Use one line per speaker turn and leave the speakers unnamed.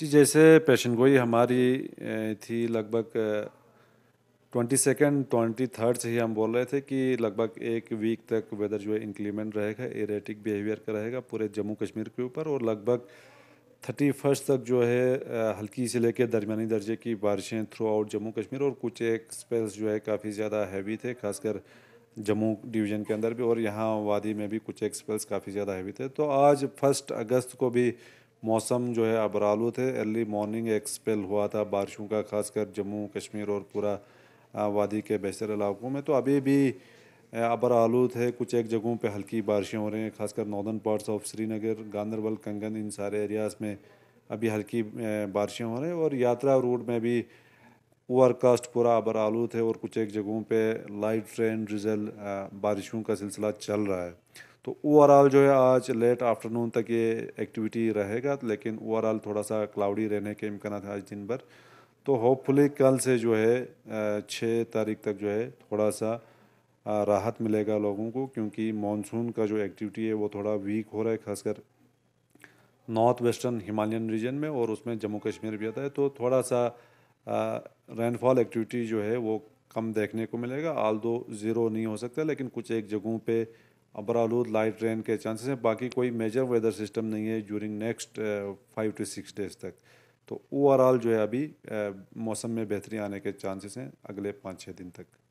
जी जैसे पेशन गोई हमारी थी लगभग ट्वेंटी सेकेंड ट्वेंटी थर्ड से ही हम बोल रहे थे कि लगभग एक वीक तक वेदर जो है इंक्लीमेंट रहेगा एरेटिक बिहेवियर का रहेगा पूरे जम्मू कश्मीर के ऊपर और लगभग थर्टी फर्स्ट तक जो है हल्की से लेकर दरमिया दर्जे की बारिशें थ्रू आउट जम्मू कश्मीर और कुछ एक स्पेल्स जो है काफ़ी ज़्यादा हैवी थे खासकर जम्मू डिवीज़न के अंदर भी और यहाँ वादी में भी कुछ एक स्पेल्स काफ़ी ज़्यादा हैवी थे तो आज फर्स्ट अगस्त को भी मौसम जो है अबरालू थे अर्ली मॉर्निंग एक्सपेल हुआ था बारिशों का खासकर जम्मू कश्मीर और पूरा वादी के बेहतर इलाकों में तो अभी भी अबर आलू थे कुछ एक जगहों पे हल्की बारिशें हो रही हैं खासकर northern parts of Srinagar Ganderbal Kangan इन सारे एरियाज़ में अभी हल्की बारिशें हो रही हैं और यात्रा रूट में भी ओवरकास्ट पूरा अबर आलूद है और कुछ एक जगहों पे लाइट रेन रिजल बारिशों का सिलसिला चल रहा है तो ओवरऑल जो है आज लेट आफ्टरनून तक ये एक्टिविटी रहेगा लेकिन ओवरऑल थोड़ा सा क्लाउडी रहने के इम्कान है आज दिन भर तो होपफुली कल से जो है छः तारीख तक जो है थोड़ा सा राहत मिलेगा लोगों को क्योंकि मानसून का जो एक्टिविटी है वो थोड़ा वीक हो रहा है खासकर नॉर्थ वेस्टर्न हिमालयन रीजन में और उसमें जम्मू कश्मीर भी आता है तो थोड़ा सा रेनफॉल एक्टिविटी जो है वो कम देखने को मिलेगा आल दो ज़ीरो नहीं हो सकता लेकिन कुछ एक जगहों पे अबरालूद लाइट रेन के चांसेस हैं बाकी कोई मेजर वेदर सिस्टम नहीं है during next five to six days तक तो ओवरऑल जो है अभी मौसम में बेहतरी आने के चांसेस हैं अगले पाँच छः दिन तक